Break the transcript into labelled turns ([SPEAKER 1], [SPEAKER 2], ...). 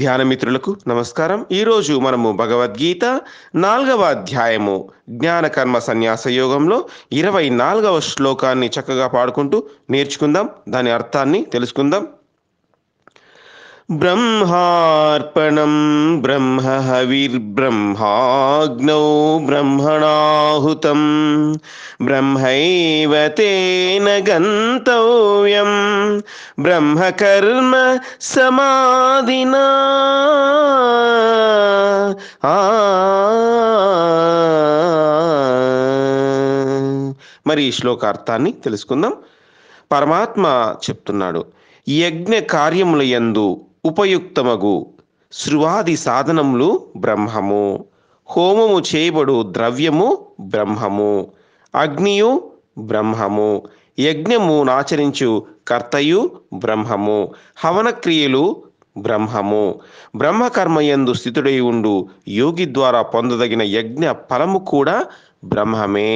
[SPEAKER 1] ధ్యాన మిత్రులకు నమస్కారం ఈరోజు మనము భగవద్గీత నాలుగవ అధ్యాయము జ్ఞాన కర్మ సన్యాస యోగంలో ఇరవై నాలుగవ శ్లోకాన్ని చక్కగా పాడుకుంటూ నేర్చుకుందాం దాని అర్థాన్ని తెలుసుకుందాం బ్రహ్మార్పణం బ్రహ్మహవిర్బ్రహ్మాగ్నౌ బ్రహ్మణాహుతం బ్రహ్మైవ తేన గంతవ్యం బ్రహ్మకర్మ సమాధినా మరి ఈ శ్లోకార్థాన్ని తెలుసుకుందాం పరమాత్మ చెప్తున్నాడు యజ్ఞ కార్యముల యందు ఉపయుక్తమగు శృవాది సాధనములు బ్రహ్మము హోమము చేయబడు ద్రవ్యము బ్రహ్మము అగ్నియు బ్రహ్మము యజ్ఞము నాచరించు కర్తయు బ్రహ్మము హవనక్రియలు బ్రహ్మము బ్రహ్మకర్మయందు స్థితుడై ఉండు యోగి ద్వారా పొందదగిన యజ్ఞ ఫలము కూడా బ్రహ్మమే